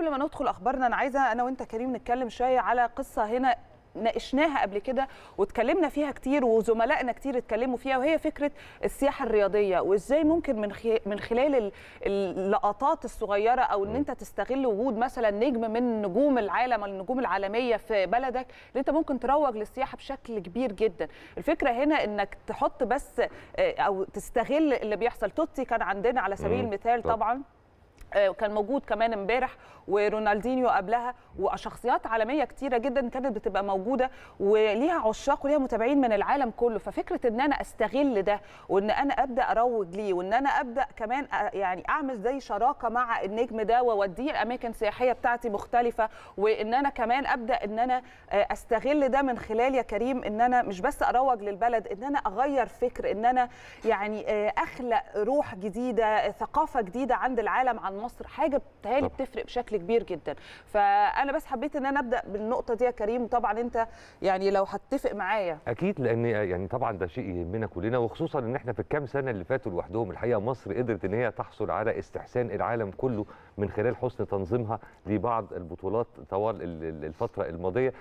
قبل ما ندخل اخبارنا انا عايزه انا وانت كريم نتكلم شويه على قصه هنا ناقشناها قبل كده واتكلمنا فيها كتير وزملائنا كتير اتكلموا فيها وهي فكره السياحه الرياضيه وازاي ممكن من من خلال اللقطات الصغيره او ان انت تستغل وجود مثلا نجم من نجوم العالم النجوم العالميه في بلدك ان انت ممكن تروج للسياحه بشكل كبير جدا الفكره هنا انك تحط بس آه، او تستغل اللي بيحصل توتي كان عندنا على سبيل المثال طبعا آه، كان موجود كمان امبارح ورونالدينيو قبلها وشخصيات عالميه كتيره جدا كانت بتبقى موجوده وليها عشاق وليها متابعين من العالم كله ففكره ان انا استغل ده وان انا ابدا اروج ليه وان انا ابدا كمان يعني اعمل زي شراكه مع النجم ده واوديه الاماكن السياحيه بتاعتي مختلفه وان انا كمان ابدا ان انا آه، استغل ده من خلال يا كريم ان انا مش بس اروج للبلد ان انا اغير فكر ان انا يعني آه، اخلق روح جديده ثقافه جديده عند العالم عن مصر حاجه بتهيألي بتفرق بشكل كبير جدا فانا بس حبيت ان انا ابدا بالنقطه دي يا كريم طبعا انت يعني لو هتتفق معايا اكيد لان يعني طبعا ده شيء يهمنا كلنا وخصوصا ان احنا في الكام سنه اللي فاتوا لوحدهم الحقيقه مصر قدرت ان هي تحصل على استحسان العالم كله من خلال حسن تنظيمها لبعض البطولات طوال الفتره الماضيه